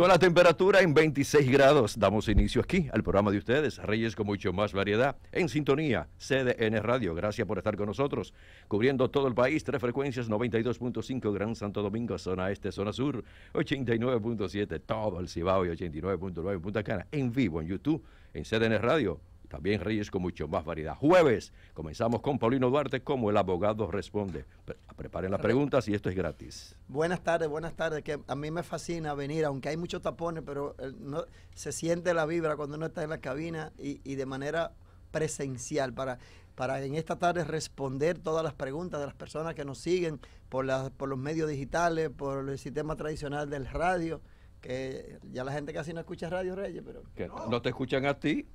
Con la temperatura en 26 grados, damos inicio aquí al programa de ustedes, Reyes con mucho más variedad, en sintonía, CDN Radio. Gracias por estar con nosotros, cubriendo todo el país, tres frecuencias, 92.5 Gran Santo Domingo, zona este, zona sur, 89.7 todo el Cibao y 89.9 Punta Cana, en vivo en YouTube, en CDN Radio también Reyes con mucho más variedad. Jueves comenzamos con Paulino Duarte como el abogado responde. Preparen las preguntas y esto es gratis. Buenas tardes, buenas tardes. Que a mí me fascina venir, aunque hay muchos tapones, pero eh, no, se siente la vibra cuando uno está en la cabina y, de manera presencial para, en esta tarde responder todas las preguntas de las personas que nos siguen por, por los medios digitales, por el sistema tradicional del radio que ya la gente casi no escucha Radio Reyes, pero... Que no. te escuchan a ti,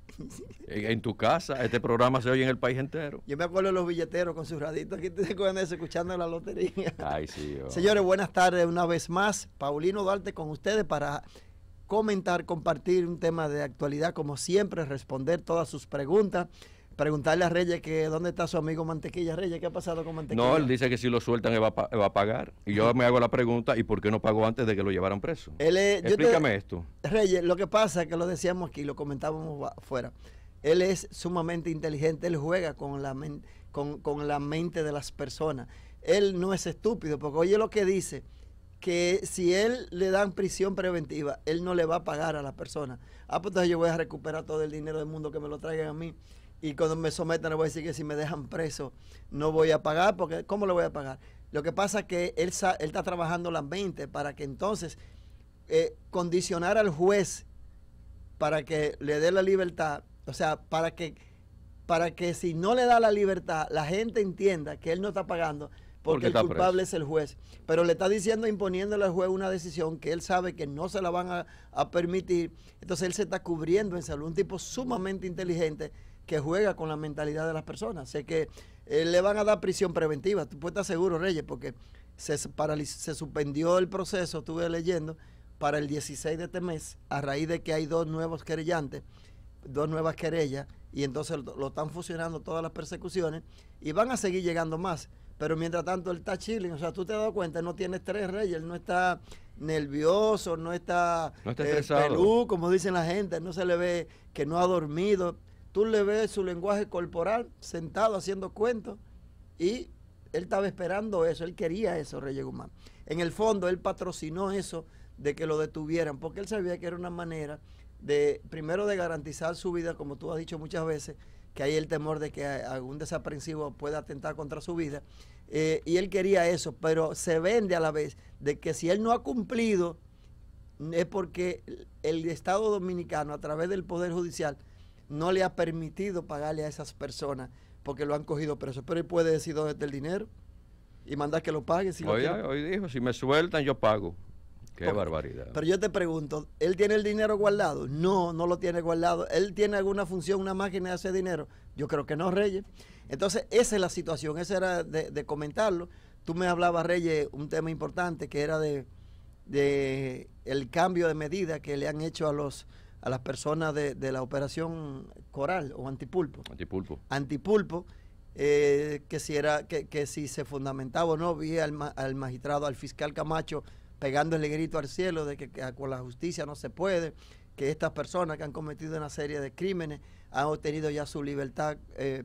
en tu casa, este programa se oye en el país entero. Yo me acuerdo de los billeteros con sus raditos, aquí te acuerdas eso, escuchando la lotería. Ay, sí, oh. Señores, buenas tardes una vez más. Paulino Duarte con ustedes para comentar, compartir un tema de actualidad, como siempre, responder todas sus preguntas preguntarle a Reyes que dónde está su amigo Mantequilla. Reyes, ¿qué ha pasado con Mantequilla? No, él dice que si lo sueltan él va, a, pagar. Y yo me hago la pregunta, ¿y por qué no pagó antes de que lo llevaran preso? Él Explícame esto. Reyes, lo que pasa es que lo decíamos aquí, lo comentábamos afuera. Él es sumamente inteligente, él juega con la, con, con la mente de las personas. Él no es estúpido, porque oye lo que dice, que si él le dan prisión preventiva, él no le va a pagar a la persona. Ah, pues yo voy a recuperar todo el dinero del mundo que me lo traigan a mí y cuando me sometan le voy a decir que si me dejan preso no voy a pagar, porque ¿cómo le voy a pagar? Lo que pasa es que él, está trabajando las 20 para que entonces eh, condicionar al juez para que le dé la libertad, o sea, para que, para que si no le da la libertad, la gente entienda que él no está pagando porque, el culpable es el juez. Pero le está diciendo, imponiéndole al juez una decisión que él sabe que no se la van a permitir. Entonces él se está cubriendo en salud, un tipo sumamente inteligente que juega con la mentalidad de las personas. Sé que eh, le van a dar prisión preventiva, tú puedes estar seguro, Reyes, porque se, se suspendió el proceso, estuve leyendo, para el 16 de este mes, a raíz de que hay dos nuevos querellantes, dos nuevas querellas, y entonces lo, están fusionando todas las persecuciones, y van a seguir llegando más. Pero mientras tanto él está chilling, o sea, tú te has dado cuenta, no tiene tres reyes, él no está nervioso, no está, no está eh, como dicen la gente, no se le ve que no ha dormido tú le ves su lenguaje corporal sentado haciendo cuentos y él estaba esperando eso, él quería eso, Reyes Guzmán. En el fondo, él patrocinó eso de que lo detuvieran, porque él sabía que era una manera de, primero, de garantizar su vida, como tú has dicho muchas veces, que hay el temor de que algún desaprensivo pueda atentar contra su vida, eh, y él quería eso, pero se vende a la vez de que si él no ha cumplido, es porque el Estado dominicano, a través del Poder Judicial, no le ha permitido pagarle a esas personas porque lo han cogido preso. Pero él puede decir dónde está el dinero y mandar que lo pague. Si hoy, dijo, si me sueltan, yo pago. Qué barbaridad. Pero yo te pregunto, ¿él tiene el dinero guardado? No, no lo tiene guardado. ¿Él tiene alguna función, una máquina de hacer dinero? Yo creo que no, Reyes. Entonces, esa es la situación, esa era de, comentarlo. Tú me hablabas, Reyes, un tema importante que era de, de el cambio de medida que le han hecho a los a las personas de, la operación coral o antipulpo. Antipulpo. Antipulpo, eh, que, si era, que, si se fundamentaba o no, vi al, magistrado, al fiscal Camacho, pegando el grito al cielo de que, con la justicia no se puede, que estas personas que han cometido una serie de crímenes han obtenido ya su libertad eh,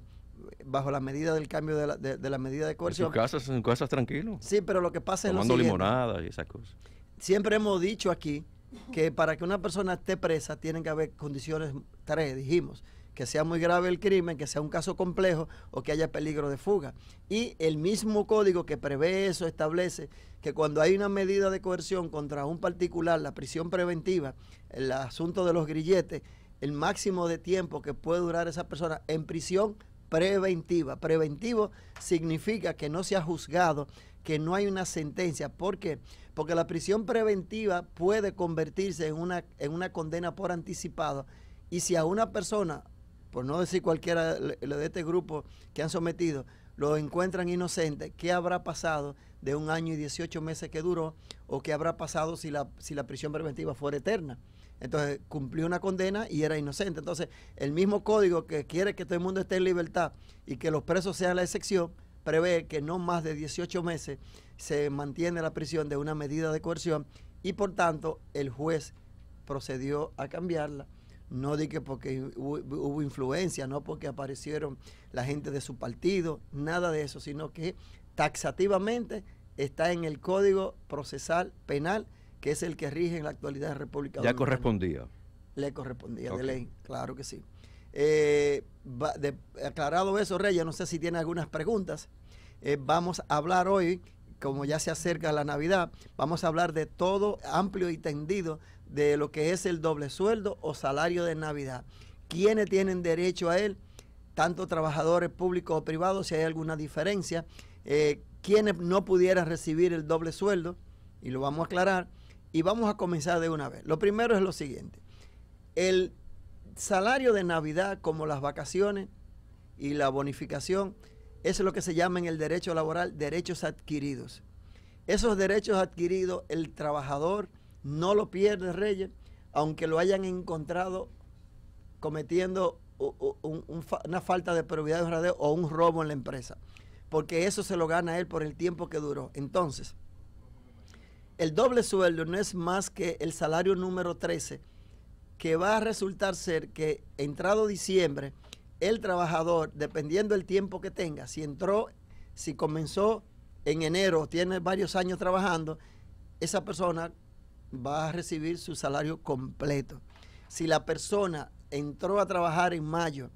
bajo la medida del cambio de la, medida de coerción. En casas, en tranquilos. Sí, pero lo que pasa es y esas cosas. Siempre hemos dicho aquí que para que una persona esté presa tienen que haber condiciones, tres dijimos, que sea muy grave el crimen, que sea un caso complejo o que haya peligro de fuga. Y el mismo código que prevé eso establece que cuando hay una medida de coerción contra un particular, la prisión preventiva, el asunto de los grilletes, el máximo de tiempo que puede durar esa persona en prisión preventiva. Preventivo significa que no se ha juzgado que no hay una sentencia. ¿Por qué? Porque la prisión preventiva puede convertirse en una, en una condena por anticipado. Y si a una persona, por no decir cualquiera de este grupo que han sometido, lo encuentran inocente, ¿qué habrá pasado de un año y 18 meses que duró? ¿O qué habrá pasado si la, si la prisión preventiva fuera eterna? Entonces cumplió una condena y era inocente. Entonces el mismo código que quiere que todo el mundo esté en libertad y que los presos sean la excepción, prevé que no más de 18 meses se mantiene la prisión de una medida de coerción y por tanto el juez procedió a cambiarla. No di que porque hubo, influencia, no porque aparecieron la gente de su partido, nada de eso, sino que taxativamente está en el Código Procesal Penal, que es el que rige en la actualidad en República Dominicana. Ya correspondía. Le correspondía de ley, claro que sí. Eh, aclarado eso, Reyes, no sé si tiene algunas preguntas. Eh, vamos a hablar hoy, como ya se acerca la Navidad, vamos a hablar de todo amplio y tendido de lo que es el doble sueldo o salario de Navidad. ¿Quiénes tienen derecho a él? Tanto trabajadores públicos o privados, si hay alguna diferencia. Eh, quienes no pudieran recibir el doble sueldo? Y lo vamos a aclarar. Y vamos a comenzar de una vez. Lo primero es lo siguiente. El salario de Navidad, como las vacaciones y la bonificación, es lo que se llama en el derecho laboral derechos adquiridos. Esos derechos adquiridos, el trabajador no lo pierde, Reyes, aunque lo hayan encontrado cometiendo una falta de propiedad de o un robo en la empresa, porque eso se lo gana él por el tiempo que duró. Entonces, el doble sueldo no es más que el salario número 13 que va a resultar ser que entrado diciembre, el trabajador, dependiendo del tiempo que tenga, si entró, si comenzó en enero, tiene varios años trabajando, esa persona va a recibir su salario completo. Si la persona entró a trabajar en mayo,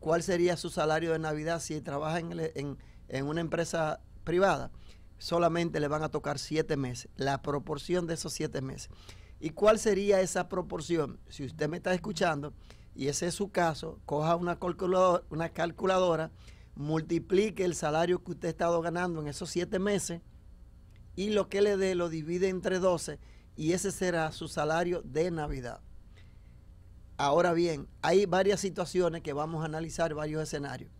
¿cuál sería su salario de Navidad si trabaja en, en una empresa privada? Solamente le van a tocar siete meses, la proporción de esos siete meses. ¿Y cuál sería esa proporción? Si usted me está escuchando y ese es su caso, coja una calculadora, multiplique el salario que usted ha estado ganando en esos siete meses y lo que le dé lo divide entre 12 y ese será su salario de Navidad. Ahora bien, hay varias situaciones que vamos a analizar, varios escenarios.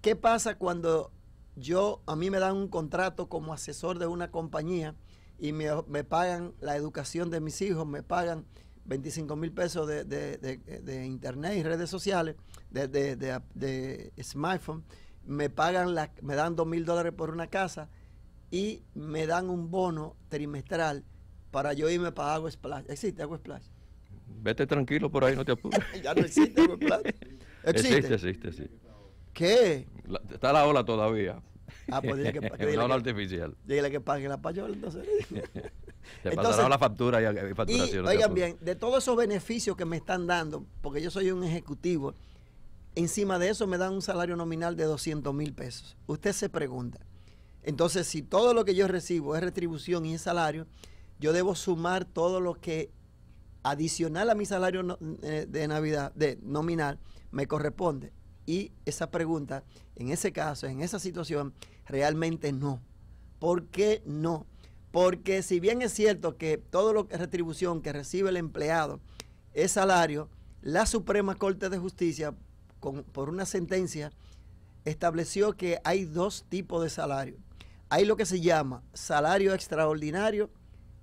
¿Qué pasa cuando yo, a mí me dan un contrato como asesor de una compañía y me, pagan la educación de mis hijos, me pagan 25 mil pesos de, internet y redes sociales, de, smartphone, me pagan la, me dan 2 mil dólares por una casa y me dan un bono trimestral para yo irme para Agua Splash. ¿Existe Agua Splash? Vete tranquilo por ahí, no te apures. ya no existe Agua Splash. ¿Existe? existe, sí. ¿Qué? está la ola todavía. Ah, pues dile que, no, artificial. Dile que pague la payola, entonces. Le pasará la factura y, facturación. oigan bien, de todos esos beneficios que me están dando, porque yo soy un ejecutivo, encima de eso me dan un salario nominal de 200 mil pesos. Usted se pregunta, entonces si todo lo que yo recibo es retribución y es salario, yo debo sumar todo lo que adicional a mi salario eh, de Navidad, de nominal, me corresponde. Y esa pregunta, en ese caso, en esa situación, Realmente no. ¿Por qué no? Porque si bien es cierto que todo lo que retribución que recibe el empleado es salario, la Suprema Corte de Justicia, por una sentencia, estableció que hay dos tipos de salario. Hay lo que se llama salario extraordinario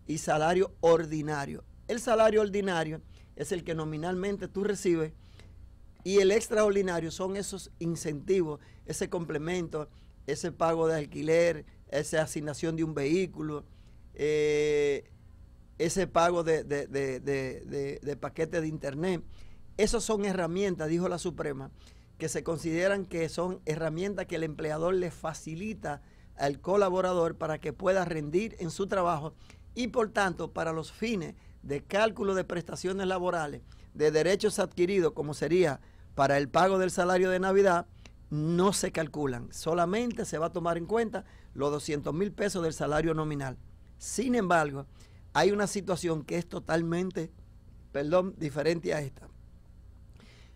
y salario ordinario. El salario ordinario es el que nominalmente tú recibes y el extraordinario son esos incentivos, ese complemento, ese pago de alquiler, esa asignación de un vehículo, eh, ese pago de, de, de, de paquetes de internet. Esas son herramientas, dijo la Suprema, que se consideran que son herramientas que el empleador le facilita al colaborador para que pueda rendir en su trabajo y por tanto para los fines de cálculo de prestaciones laborales, de derechos adquiridos como sería para el pago del salario de Navidad, no se calculan, solamente se va a tomar en cuenta los 200 mil pesos del salario nominal. Sin embargo, hay una situación que es totalmente, perdón, diferente a esta.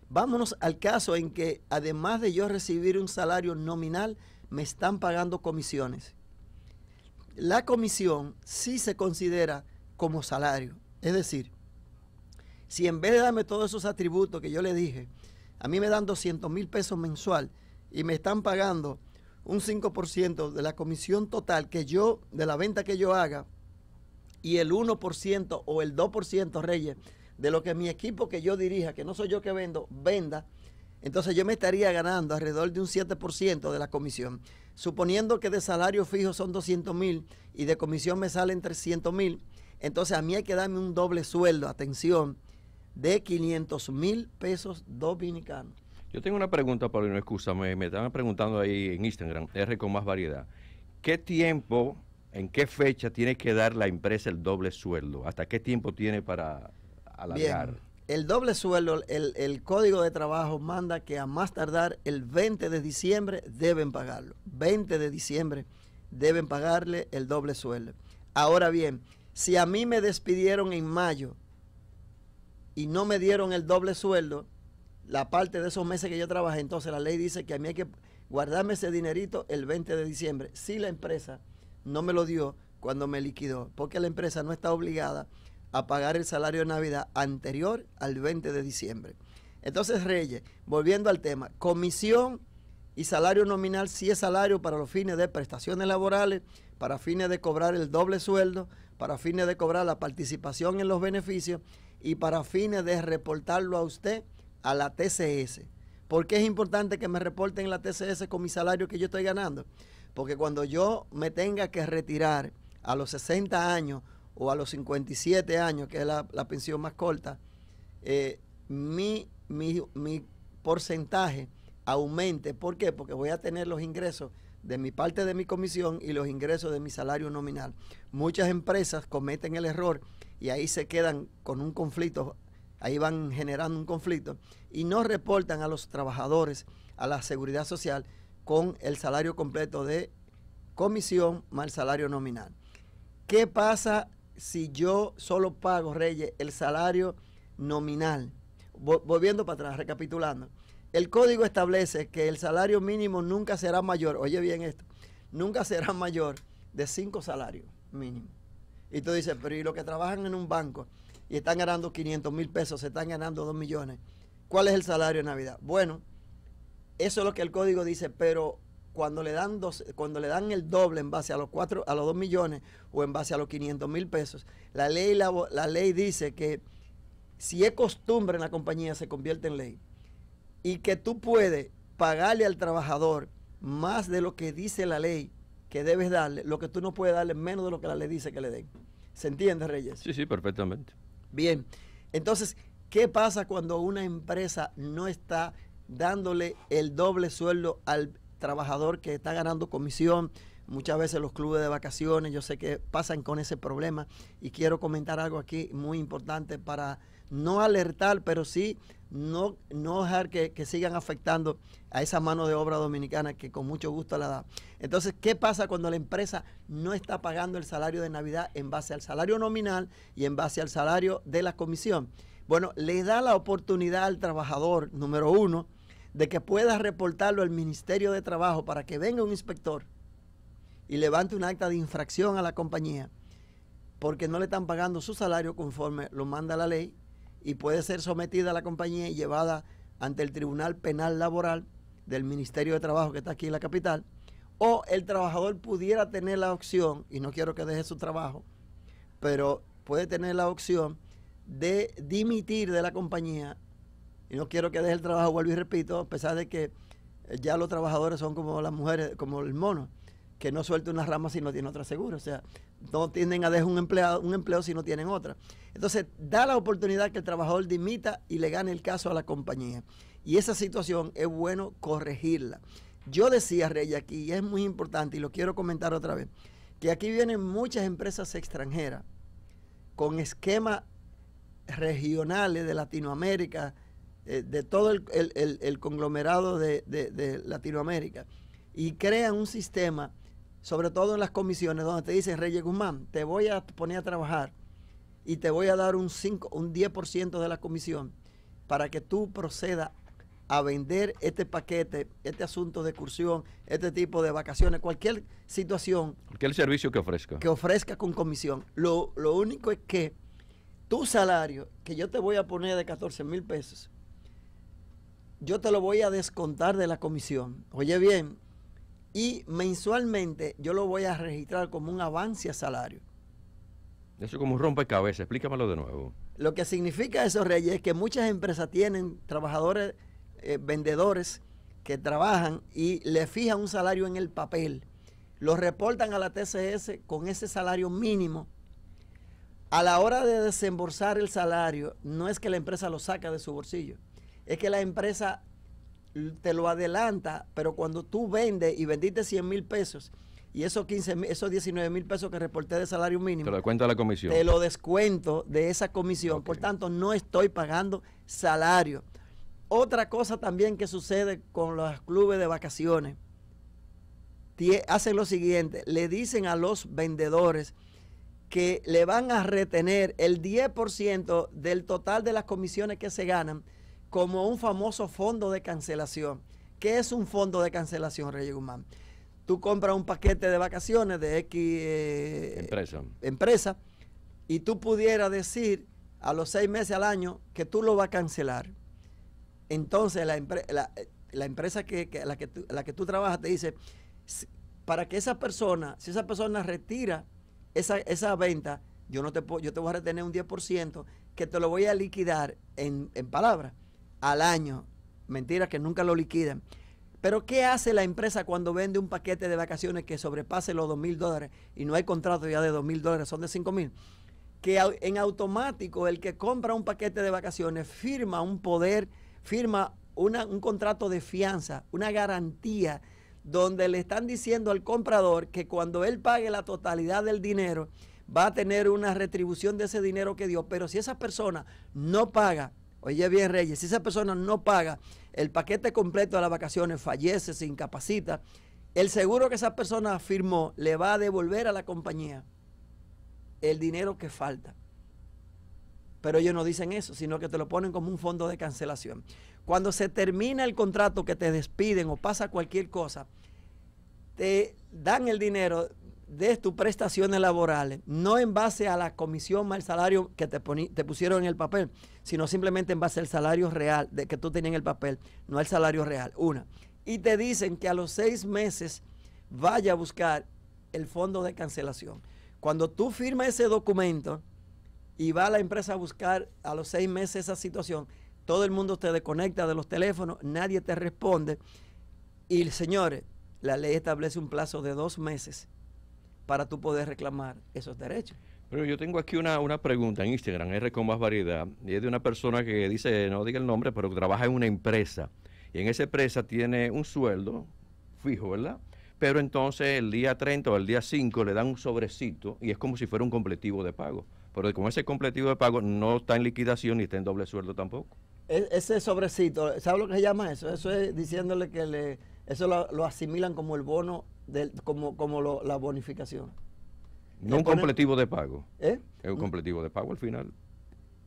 Vámonos al caso en que además de yo recibir un salario nominal, me están pagando comisiones. La comisión sí se considera como salario. Es decir, si en vez de darme todos esos atributos que yo le dije, a mí me dan 200 mil pesos mensual, y me están pagando un 5% de la comisión total que yo, de la venta que yo haga, y el 1% o el 2%, Reyes, de lo que mi equipo que yo dirija, que no soy yo que vendo, venda, entonces yo me estaría ganando alrededor de un 7% de la comisión. Suponiendo que de salario fijo son 200 mil y de comisión me salen 300 mil, entonces a mí hay que darme un doble sueldo, atención, de 500 mil pesos dominicanos. Yo tengo una pregunta, no excusa, me estaban preguntando ahí en Instagram, R con más variedad. ¿Qué tiempo, en qué fecha tiene que dar la empresa el doble sueldo? ¿Hasta qué tiempo tiene para alargar? El doble sueldo, el, código de trabajo manda que a más tardar el 20 de diciembre deben pagarlo. 20 de diciembre deben pagarle el doble sueldo. Ahora bien, si a mí me despidieron en mayo y no me dieron el doble sueldo, la parte de esos meses que yo trabajé. Entonces la ley dice que a mí hay que guardarme ese dinerito el 20 de diciembre. Si la empresa no me lo dio cuando me liquidó, porque la empresa no está obligada a pagar el salario de Navidad anterior al 20 de diciembre. Entonces, Reyes, volviendo al tema, comisión y salario nominal si es salario para los fines de prestaciones laborales, para fines de cobrar el doble sueldo, para fines de cobrar la participación en los beneficios y para fines de reportarlo a usted a la TCS. ¿Por qué es importante que me reporten la TCS con mi salario que yo estoy ganando? Porque cuando yo me tenga que retirar a los 60 años o a los 57 años, que es la, pensión más corta, eh, mi, mi, mi porcentaje aumente. ¿Por qué? Porque voy a tener los ingresos de mi parte de mi comisión y los ingresos de mi salario nominal. Muchas empresas cometen el error y ahí se quedan con un conflicto ahí van generando un conflicto, y no reportan a los trabajadores a la seguridad social con el salario completo de comisión más el salario nominal. ¿Qué pasa si yo solo pago, Reyes, el salario nominal? Volviendo para atrás, recapitulando. El código establece que el salario mínimo nunca será mayor, oye bien esto, nunca será mayor de cinco salarios mínimos. Y tú dices, pero ¿y los que trabajan en un banco? y están ganando 500 mil pesos, se están ganando 2 millones. ¿Cuál es el salario de Navidad? Bueno, eso es lo que el código dice, pero cuando le dan dos, cuando le dan el doble en base a los cuatro, a los 2 millones o en base a los 500 mil pesos, la ley, la ley dice que si es costumbre en la compañía se convierte en ley y que tú puedes pagarle al trabajador más de lo que dice la ley que debes darle, lo que tú no puedes darle menos de lo que la ley dice que le den. ¿Se entiende, Reyes? Sí, sí, perfectamente. Bien, entonces, ¿qué pasa cuando una empresa no está dándole el doble sueldo al trabajador que está ganando comisión? Muchas veces los clubes de vacaciones, yo sé que pasan con ese problema y quiero comentar algo aquí muy importante para no alertar, pero sí no, no dejar que, que, sigan afectando a esa mano de obra dominicana que con mucho gusto la da. Entonces, ¿qué pasa cuando la empresa no está pagando el salario de Navidad en base al salario nominal y en base al salario de la comisión? Bueno, le da la oportunidad al trabajador, número uno, de que pueda reportarlo al Ministerio de Trabajo para que venga un inspector y levante un acta de infracción a la compañía porque no le están pagando su salario conforme lo manda la ley y puede ser sometida a la compañía y llevada ante el Tribunal Penal Laboral del Ministerio de Trabajo que está aquí en la capital, o el trabajador pudiera tener la opción, y no quiero que deje su trabajo, pero puede tener la opción de dimitir de la compañía, y no quiero que deje el trabajo, vuelvo y repito, a pesar de que ya los trabajadores son como las mujeres, como el mono, que no suelte una rama si no tiene otra segura. O sea, no tienden a dejar un, empleado, un empleo si no tienen otra. Entonces, da la oportunidad que el trabajador dimita y le gane el caso a la compañía. Y esa situación es bueno corregirla. Yo decía, Rey, aquí, y es muy importante, y lo quiero comentar otra vez, que aquí vienen muchas empresas extranjeras con esquemas regionales de Latinoamérica, eh, de todo el, conglomerado de Latinoamérica, y crean un sistema sobre todo en las comisiones donde te dicen, Reyes Guzmán, te voy a poner a trabajar y te voy a dar un, 5, un 10% de la comisión para que tú procedas a vender este paquete, este asunto de excursión, este tipo de vacaciones, cualquier situación. Cualquier servicio que ofrezca. Que ofrezca con comisión. Lo, lo único es que tu salario, que yo te voy a poner de 14 mil pesos, yo te lo voy a descontar de la comisión. Oye bien, y mensualmente yo lo voy a registrar como un avance a salario. Eso como un rompecabezas, explícamelo de nuevo. Lo que significa eso, Reyes, es que muchas empresas tienen trabajadores, eh, vendedores que trabajan y le fijan un salario en el papel. Lo reportan a la TCS con ese salario mínimo. A la hora de desembolsar el salario, no es que la empresa lo saca de su bolsillo, es que la empresa te lo adelanta, pero cuando tú vendes y vendiste 100 mil pesos y esos 15, esos 19 mil pesos que reporté de salario mínimo, te lo descuento de esa comisión, por tanto no estoy pagando salario. Otra cosa también que sucede con los clubes de vacaciones, hacen lo siguiente, le dicen a los vendedores que le van a retener el 10% del total de las comisiones que se ganan como un famoso fondo de cancelación. ¿Qué es un fondo de cancelación, Reyes Guzmán? Tú compras un paquete de vacaciones de X eh, empresa. y tú pudieras decir a los seis meses al año que tú lo vas a cancelar. Entonces la, empresa que, la, que tú, trabajas te dice, para que esa persona, si esa persona retira esa, venta, yo, no te, puedo, yo te voy a retener un 10% que te lo voy a liquidar en, en palabras al año. Mentira, que nunca lo liquidan. Pero ¿qué hace la empresa cuando vende un paquete de vacaciones que sobrepase los 2 mil dólares y no hay contrato ya de 2 mil dólares, son de 5 mil? Que en automático el que compra un paquete de vacaciones firma un poder, firma un contrato de fianza, una garantía, donde le están diciendo al comprador que cuando él pague la totalidad del dinero, va a tener una retribución de ese dinero que dio. Pero si esa persona no paga Oye bien, Reyes, si esa persona no paga el paquete completo de las vacaciones, fallece, se incapacita, el seguro que esa persona firmó le va a devolver a la compañía el dinero que falta. Pero ellos no dicen eso, sino que te lo ponen como un fondo de cancelación. Cuando se termina el contrato que te despiden o pasa cualquier cosa, te dan el dinero de tus prestaciones laborales, no en base a la comisión más al salario que te, te pusieron en el papel, sino simplemente en base al salario real de que tú tenías en el papel, no al salario real. Una. Y te dicen que a los seis meses vaya a buscar el fondo de cancelación. Cuando tú firmas ese documento y va a la empresa a buscar a los seis meses esa situación, todo el mundo te desconecta de los teléfonos, nadie te responde. Y señores, la ley establece un plazo de dos meses para tú poder reclamar esos derechos. Pero yo tengo aquí una, pregunta en Instagram, R con más variedad, y es de una persona que dice, no diga el nombre, pero trabaja en una empresa. Y en esa empresa tiene un sueldo fijo, ¿verdad? Pero entonces el día 30 o el día 5 le dan un sobrecito y es como si fuera un completivo de pago. Pero como ese completivo de pago no está en liquidación ni está en doble sueldo tampoco. E, ese sobrecito, ¿sabe lo que se llama eso? Eso es diciéndole que le, eso lo asimilan como el bono como, como la bonificación. No un completivo de pago. ¿Eh? Es un completivo de pago al final.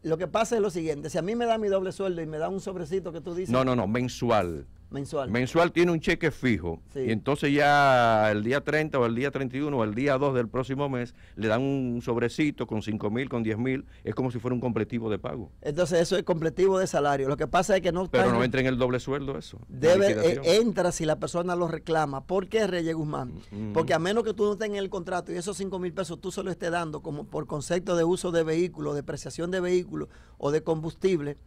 Lo que pasa es lo siguiente, si a mí me da mi doble sueldo y me da un sobrecito que tú dices... No, no, no, mensual. Mensual. Mensual tiene un cheque fijo. Y entonces ya el día 30 o el día 31 o el día 2 del próximo mes le dan un sobrecito con 5 mil, con 10 mil. Es como si fuera un completivo de pago. Entonces eso es completivo de salario. Lo que pasa es que no... Pero no entra en el doble sueldo eso. Debe, eh, entra si la persona lo reclama. ¿Por qué Reyes Guzmán? Porque a menos que tú no tengas el contrato y esos 5 mil pesos tú solo lo estés dando como por concepto de uso de vehículo, depreciación de vehículo o de combustible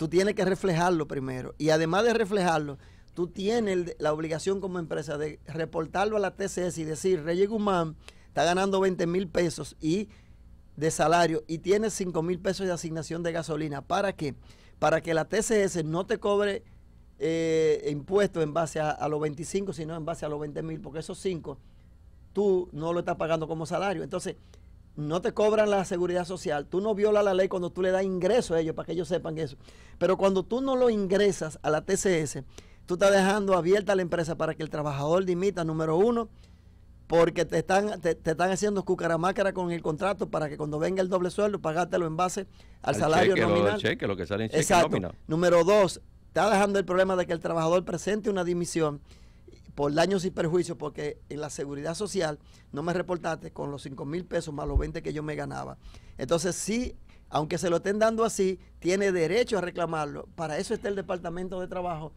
tú tienes que reflejarlo primero. Y además de reflejarlo, tú tienes la obligación como empresa de reportarlo a la TCS y decir, Reyes Guzmán está ganando 20 mil pesos y de salario y tiene 5 mil pesos de asignación de gasolina. ¿Para qué? Para que la TCS no te cobre eh, impuestos en base a, a, los 25, sino en base a los 20 mil, porque esos 5 tú no lo estás pagando como salario. Entonces, no te cobran la seguridad social, tú no violas la ley cuando tú le das ingreso a ellos para que ellos sepan eso. Pero cuando tú no lo ingresas a la TCS, tú estás dejando abierta la empresa para que el trabajador dimita, número uno, porque te están, te, están haciendo cucaramácara con el contrato para que cuando venga el doble sueldo, pagártelo en base al, salario nominal. cheque, lo que sale en cheque Exacto. Número dos, está dejando el problema de que el trabajador presente una dimisión por daños y perjuicios, porque en la seguridad social no me reportaste con los 5 mil pesos más los 20 que yo me ganaba. Entonces sí, aunque se lo estén dando así, tiene derecho a reclamarlo. Para eso está el Departamento de Trabajo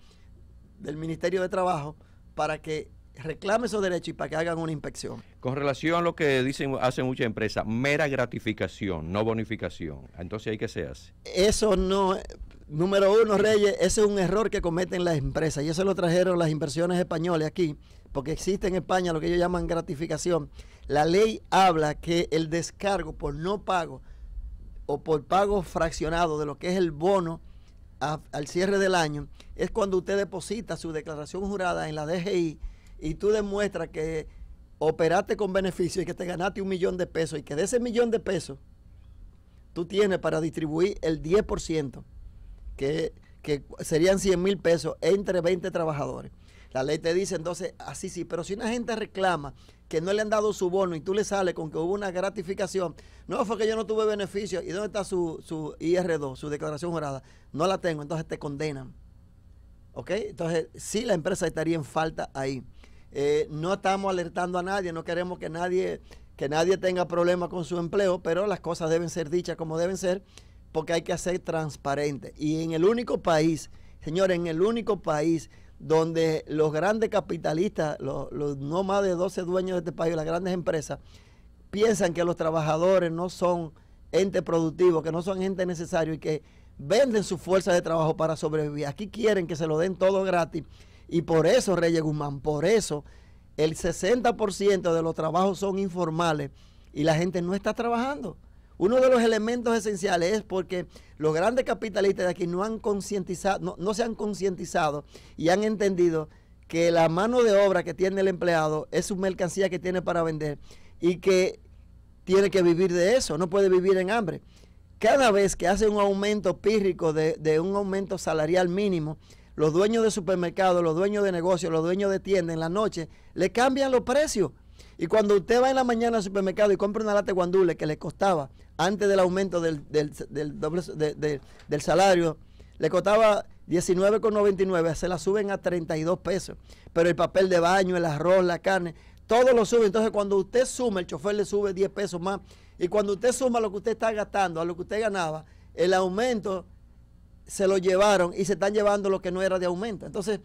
del Ministerio de Trabajo, para que reclame esos derechos y para que hagan una inspección. Con relación a lo que dicen, hacen muchas empresas, mera gratificación, no bonificación. Entonces, hay que se hace? Eso no, Número uno, Reyes, ese es un error que cometen las empresas y eso lo trajeron las inversiones españolas aquí, porque existe en España lo que ellos llaman gratificación. La ley habla que el descargo por no pago o por pago fraccionado de lo que es el bono al cierre del año es cuando usted deposita su declaración jurada en la DGI y tú demuestras que operaste con beneficio y que te ganaste un millón de pesos y que de ese millón de pesos tú tienes para distribuir el 10% que, serían 100 mil pesos entre 20 trabajadores. La ley te dice entonces, así sí, pero si una gente reclama que no le han dado su bono y tú le sales con que hubo una gratificación, no fue que yo no tuve beneficio, ¿y dónde está su, su IR2, su declaración jurada? No la tengo, entonces te condenan. ¿Ok? Entonces, sí, la empresa estaría en falta ahí. Eh, no estamos alertando a nadie, no queremos que nadie, que nadie tenga problemas con su empleo, pero las cosas deben ser dichas como deben ser porque hay que ser transparente. Y en el único país, señores, en el único país donde los grandes capitalistas, los, no más de 12 dueños de este país, las grandes empresas, piensan que los trabajadores no son entes productivos, que no son gente necesario y que venden su fuerza de trabajo para sobrevivir. Aquí quieren que se lo den todo gratis y por eso, Reyes Guzmán, por eso el 60% de los trabajos son informales y la gente no está trabajando. Uno de los elementos esenciales es porque los grandes capitalistas de aquí no han concientizado, no, se han concientizado y han entendido que la mano de obra que tiene el empleado es su mercancía que tiene para vender y que tiene que vivir de eso, no puede vivir en hambre. Cada vez que hace un aumento pírrico de, de un aumento salarial mínimo, los dueños de supermercados, los dueños de negocios, los dueños de tiendas en la noche, le cambian los precios y cuando usted va en la mañana al supermercado y compra una lata de guandule que le costaba, antes del aumento del, del, doble, del salario, le costaba 19,99, se la suben a 32 pesos. Pero el papel de baño, el arroz, la carne, todo lo sube. Entonces, cuando usted suma, el chofer le sube 10 pesos más. Y cuando usted suma lo que usted está gastando a lo que usted ganaba, el aumento se lo llevaron y se están llevando lo que no era de aumento. Entonces,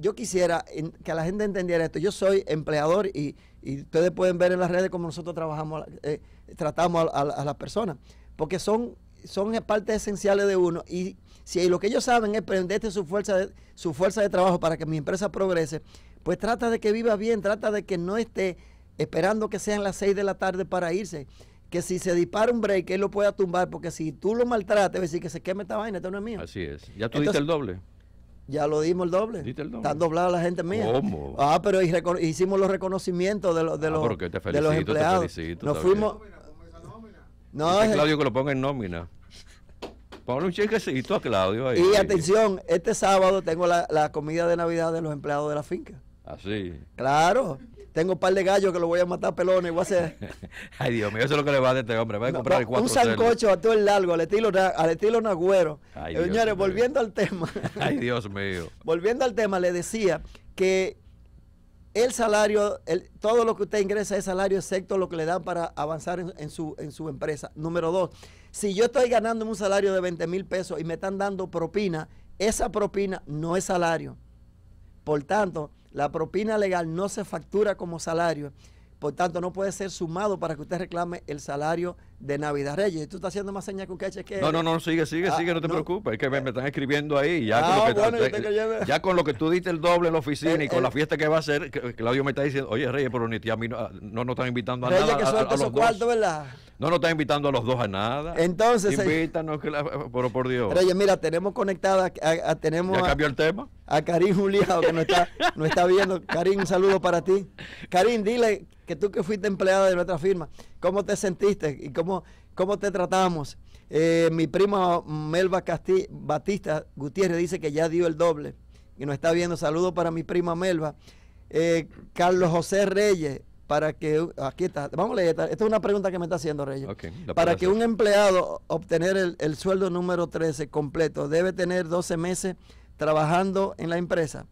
yo quisiera que la gente entendiera esto. Yo soy empleador y, ustedes pueden ver en las redes cómo nosotros trabajamos, eh, tratamos a, las personas, porque son, son partes esenciales de uno y si lo que ellos saben es prenderte este su fuerza de, su fuerza de trabajo para que mi empresa progrese, pues trata de que viva bien, trata de que no esté esperando que sean las 6 de la tarde para irse. Que si se dispara un break, él lo pueda tumbar, porque si tú lo maltratas, es decir que se queme esta vaina, esto no es mío. Así es. ¿Ya tú el doble? Ya lo dimos el doble. ¿Diste el doble? Están dobladas la gente mía. ¿Cómo? Ah, pero hicimos los reconocimientos de, ah, los de, los, te felicito, de los empleados. Te felicito, Nos fuimos. No, es eh. Claudio que lo ponga en nómina. Ponle un chequecito a Claudio ahí. Y atención, este sábado tengo la, la comida de Navidad de los empleados de la finca. Así. Ah, claro tengo un par de gallos que lo voy a matar pelones voy a hacer. Ay, Dios mío, eso es lo que le va a dar este hombre. Va a comprar el cuatro Un sancocho a todo el largo, al estilo, al estilo Nagüero. Eh, señores, volviendo al tema. Ay, Dios mío. volviendo al tema, le decía que el salario, todo lo que usted ingresa es salario, excepto lo que le dan para avanzar en, su, en su empresa. Número dos, si yo estoy ganando un salario de 20 mil pesos y me están dando propina, esa propina no es salario. Por tanto, la propina legal no se factura como salario, por tanto no puede ser sumado para que usted reclame el salario de Navidad Reyes. ¿Tú estás haciendo más señas con que... No, no, no, sigue, sigue, ah, sigue, no te preocupes. Es que me, están escribiendo ahí. Ya, con lo que, tú diste el doble en la oficina eh, y con la eh. fiesta que va a ser, Claudio me está diciendo, oye Reyes, pero ni a mí ah, no, nos están invitando a nada. a, los cuartos, ¿verdad? No nos está invitando a los dos a nada. Entonces. Invítanos, pero por Dios. mira, tenemos conectada. A, a ¿Ya el tema? A Karim Juliado, que nos está, viendo. Karim, un saludo para ti. Karim, dile que tú que fuiste empleada de nuestra firma, ¿cómo te sentiste y cómo, cómo te tratamos? Eh, mi prima Melba Batista Gutiérrez dice que ya dio el doble y nos está viendo. Saludos para mi prima Melba. Eh, Carlos José Reyes, para que aquí está, vamos a leer esta, es una pregunta que me está haciendo Reyes. para que un empleado obtener el, sueldo número 13 completo, debe tener 12 meses trabajando en la empresa.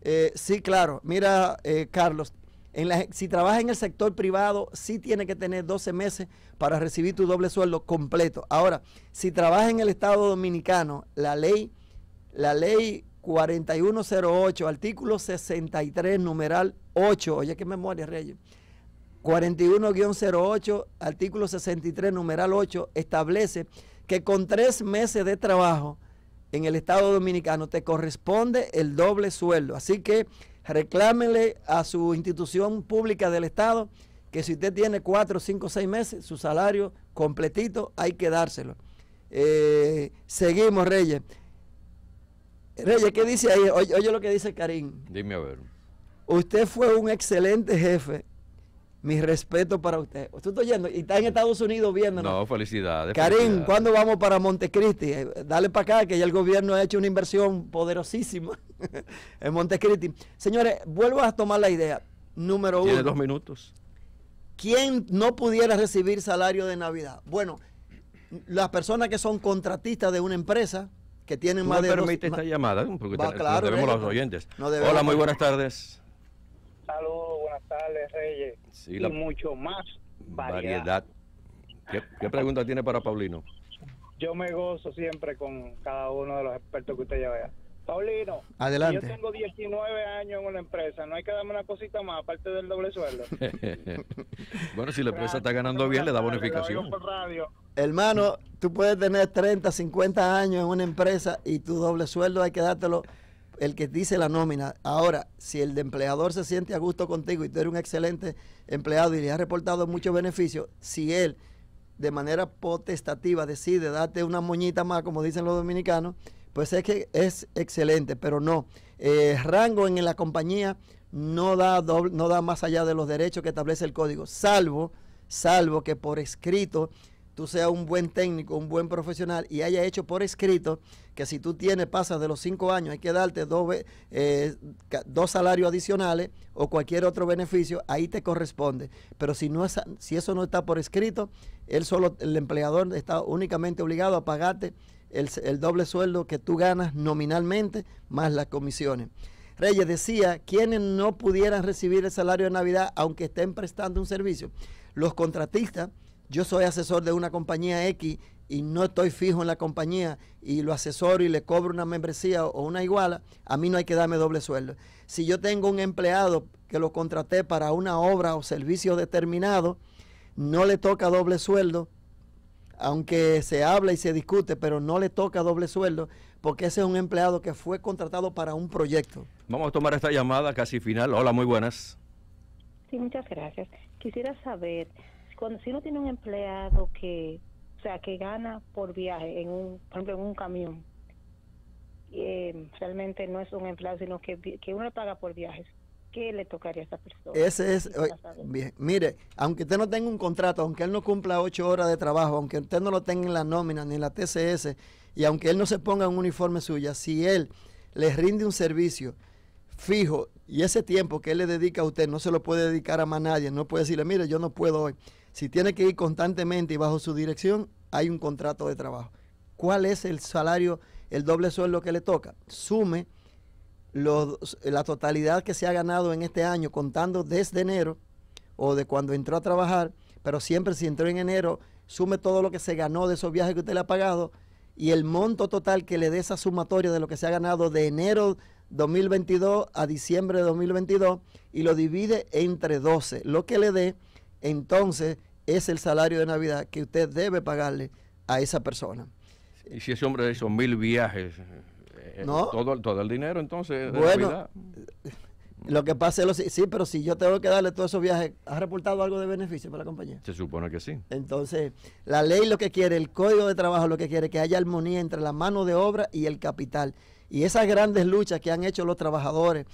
Eh, sí, claro. Mira, eh, Carlos, en la, si trabaja en el sector privado, sí tiene que tener 12 meses para recibir tu doble sueldo completo. Ahora, si trabaja en el Estado Dominicano, la ley, la ley 4108, artículo 63, numeral 8. Oye, qué memoria, Reyes. 41-08, artículo 63, numeral 8, establece que con tres meses de trabajo en el Estado Dominicano te corresponde el doble sueldo. Así que reclámele a su institución pública del Estado que si usted tiene cuatro, cinco, seis meses, su salario completito hay que dárselo. Eh, seguimos, Reyes. Reyes, ¿qué dice ahí? Oye, lo que dice Karim. Dime a ver. Usted fue un excelente jefe mi respeto para usted. Usted está y está en Estados Unidos viéndonos? No, felicidades. Karim, ¿cuándo vamos para Montecristi? Eh, dale para acá, que ya el gobierno ha hecho una inversión poderosísima en Montecristi. Señores, vuelvo a tomar la idea. Número uno. Tiene dos minutos. ¿Quién no pudiera recibir salario de Navidad? Bueno, las personas que son contratistas de una empresa, que tienen más de permite esta llamada? Porque tenemos los oyentes. Hola, muy buenas tardes. Saludos, buenas tardes, Reyes. y mucho más variedad. ¿Qué, ¿Qué, pregunta tiene para Paulino? Yo me gozo siempre con cada uno de los expertos que usted ya vea. Paulino, Adelante. yo tengo 19 años en una empresa, no hay que darme una cosita más aparte del doble sueldo. bueno, si la empresa está ganando bien, le da bonificación. Hermano, tú puedes tener 30, 50 años en una empresa y tu doble sueldo hay que dártelo el que dice la nómina. Ahora, si el de empleador se siente a gusto contigo y tú eres un excelente empleado y le has reportado muchos beneficios, si él de manera potestativa decide darte una moñita más, como dicen los dominicanos, pues es que es excelente, pero no. Eh, rango en la compañía no da, no da más allá de los derechos que establece el código, salvo, salvo que por escrito tú seas un buen técnico, un buen profesional y haya hecho por escrito que si tú tienes, pasas de los cinco años, hay que darte dos, eh, dos salarios adicionales o cualquier otro beneficio, ahí te corresponde. Pero si, no si eso no está por escrito, él solo, el empleador está únicamente obligado a pagarte el, doble sueldo que tú ganas nominalmente más las comisiones. Reyes decía, quienes no pudieran recibir el salario de Navidad aunque estén prestando un servicio. Los contratistas, yo soy asesor de una compañía X y no estoy fijo en la compañía y lo asesoro y le cobro una membresía o una iguala, a mí no hay que darme doble sueldo. Si yo tengo un empleado que lo contraté para una obra o servicio determinado, no le toca doble sueldo aunque se habla y se discute, pero no le toca doble sueldo, porque ese es un empleado que fue contratado para un proyecto. Vamos a tomar esta llamada casi final. Hola, muy buenas. Sí, muchas gracias. Quisiera saber, cuando si uno tiene un empleado que, o sea, que gana por viaje, en un, por ejemplo, en un camión, eh, realmente no es un empleado, sino que, que uno le paga por viajes qué le tocaría a esa persona. Ese es, mire, aunque usted no tenga un contrato, aunque él no cumpla ocho horas de trabajo, aunque usted no lo tenga en la nómina ni en la TCS, y aunque él no se ponga en un uniforme suyo, si él le rinde un servicio fijo y ese tiempo que él le dedica a usted no se lo puede dedicar a más nadie, no puede decirle, mire, yo no puedo hoy. Si tiene que ir constantemente y bajo su dirección, hay un contrato de trabajo. ¿Cuál es el salario, el doble sueldo que le toca? Sume los, la totalidad que se ha ganado en este año, contando desde enero o de cuando entró a trabajar, pero siempre si entró en enero, sume todo lo que se ganó de esos viajes que usted le ha pagado y el monto total que le dé esa sumatoria de lo que se ha ganado de enero 2022 a diciembre de 2022 y lo divide entre 12. Lo que le dé, entonces, es el salario de Navidad que usted debe pagarle a esa persona. Y si ese hombre hizo mil viajes, eh, ¿No? Todo, todo el dinero entonces. Bueno, lo que pasa es lo sí, pero si yo tengo que darle todos esos viajes, ¿ha reportado algo de beneficio para la compañía? Se supone que sí. Entonces, la ley lo que quiere, el código de trabajo lo que quiere, que haya armonía entre la mano de obra y el capital. Y esas grandes luchas que han hecho los trabajadores.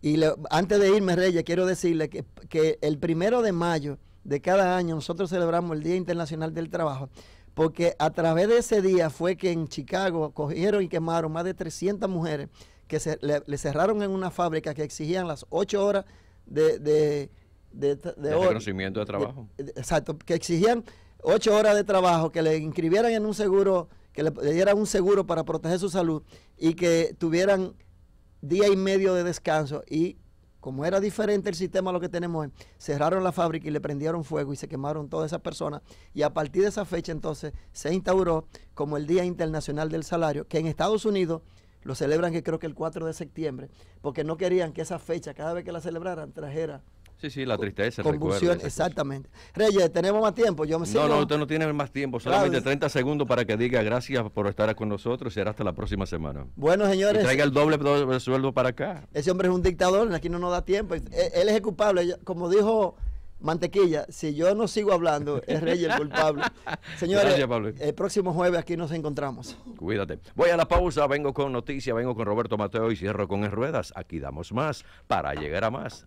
Y antes de irme, Reyes, quiero decirle que, que el primero de mayo de cada año nosotros celebramos el Día Internacional del Trabajo porque a través de ese día fue que en Chicago cogieron y quemaron más de 300 mujeres que se, le, cerraron en una fábrica que exigían las 8 horas de, de, de, de, reconocimiento de trabajo. exacto, que exigían ocho horas de trabajo, que le inscribieran en un seguro, que le, le dieran un seguro para proteger su salud y que tuvieran día y medio de descanso y como era diferente el sistema a lo que tenemos, cerraron la fábrica y le prendieron fuego y se quemaron todas esas personas. Y a partir de esa fecha entonces se instauró como el Día Internacional del Salario, que en Estados Unidos lo celebran que creo que el 4 de septiembre, porque no querían que esa fecha, cada vez que la celebraran, trajera Sí, sí, la tristeza. Convulsión, exactamente. Reyes, ¿tenemos más tiempo? Yo me No, no, usted no tiene más tiempo, solamente 30 segundos para que diga gracias por estar con nosotros y será hasta la próxima semana. Bueno, señores. traiga el doble, sueldo para acá. Ese hombre es un dictador, aquí no nos da tiempo. Eh, él, es el culpable, como dijo Mantequilla, si yo no sigo hablando, es Reyes el culpable. Señores, el próximo jueves aquí nos encontramos. Cuídate. Voy a la pausa, vengo con noticias, vengo con Roberto Mateo y cierro con Ruedas. Aquí damos más para llegar a más.